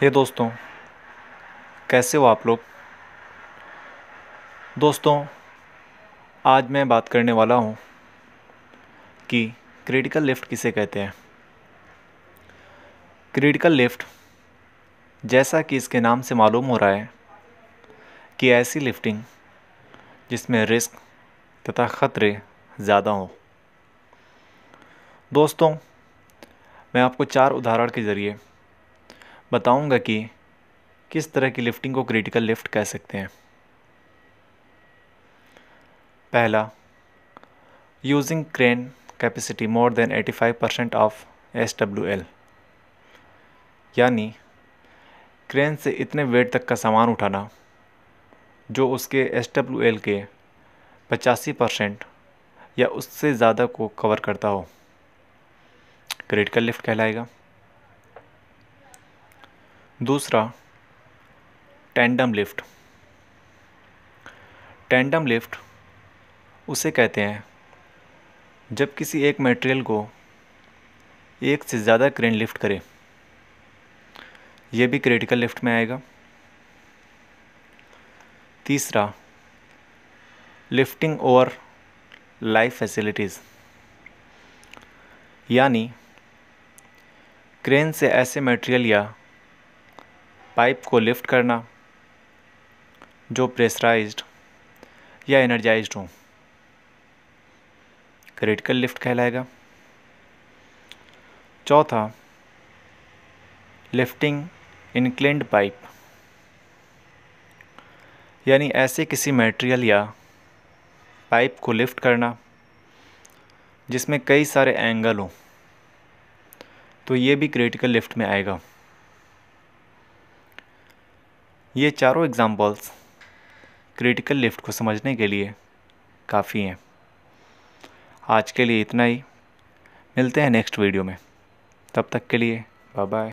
हे दोस्तों कैसे हो आप लोग दोस्तों आज मैं बात करने वाला हूँ कि क्रिटिकल लिफ्ट किसे कहते हैं क्रिटिकल लिफ्ट जैसा कि इसके नाम से मालूम हो रहा है कि ऐसी लिफ्टिंग जिसमें रिस्क तथा ख़तरे ज़्यादा हों दोस्तों मैं आपको चार उदाहरण के ज़रिए बताऊंगा कि किस तरह की लिफ्टिंग को क्रिटिकल लिफ्ट कह सकते हैं पहला using crane capacity more than 85 percent of S W L यानी क्रेन से इतने वेट तक का सामान उठाना जो उसके एस डब्ल्यू एल के पचासी परसेंट या उससे ज़्यादा को कवर करता हो क्रिटिकल लिफ्ट कहलाएगा दूसरा टैंडम लिफ्ट टैंडम लिफ्ट उसे कहते हैं जब किसी एक मटेरियल को एक से ज़्यादा क्रेन लिफ्ट करे यह भी क्रिटिकल लिफ्ट में आएगा तीसरा लिफ्टिंग ओवर लाइफ फैसिलिटीज़ यानी क्रेन से ऐसे मटेरियल या पाइप को लिफ्ट करना जो प्रेशराइज्ड या एनर्जाइज्ड हो क्रिटिकल लिफ्ट कहलाएगा चौथा लिफ्टिंग इनक्लेंड पाइप यानी ऐसे किसी मटेरियल या पाइप को लिफ्ट करना जिसमें कई सारे एंगल हों तो ये भी क्रिटिकल लिफ्ट में आएगा ये चारों एग्ज़ाम्पल्स क्रिटिकल लिफ्ट को समझने के लिए काफ़ी हैं आज के लिए इतना ही मिलते हैं नेक्स्ट वीडियो में तब तक के लिए बाय बाय